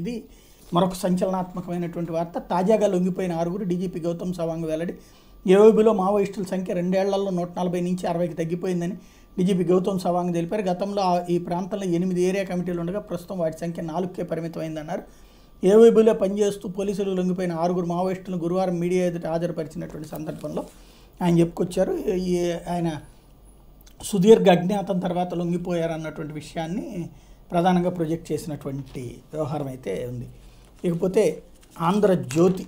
ఇది మరొక సంచలనాత్మకమైనటువంటి వార్త తాజాగా లొంగిపోయిన ఆరుగురు డీజీపీ గౌతమ్ సవాంగ్ వెల్లడి ఏఓబీలో మావోయిస్టుల సంఖ్య రెండేళ్లలో నూట నలభై నుంచి అరవైకి తగ్గిపోయిందని డీజీపీ గౌతమ్ సవాంగ్ తెలిపారు గతంలో ఈ ప్రాంతంలో ఎనిమిది ఏరియా కమిటీలు ఉండగా ప్రస్తుతం వాటి సంఖ్య నాలుగుకే పరిమితమైందన్నారు ఏవైబీలో పనిచేస్తూ పోలీసులు లొంగిపోయిన ఆరుగురు మావోయిస్టులను గురువారం మీడియా ఎదుట హాజరుపరిచినటువంటి సందర్భంలో ఆయన చెప్పుకొచ్చారు ఈ ఆయన సుదీర్ఘ అజ్ఞాతం తర్వాత లొంగిపోయారు అన్నటువంటి విషయాన్ని ప్రధానంగా ప్రొజెక్ట్ చేసినటువంటి వ్యవహారం అయితే ఉంది ఇకపోతే ఆంధ్రజ్యోతి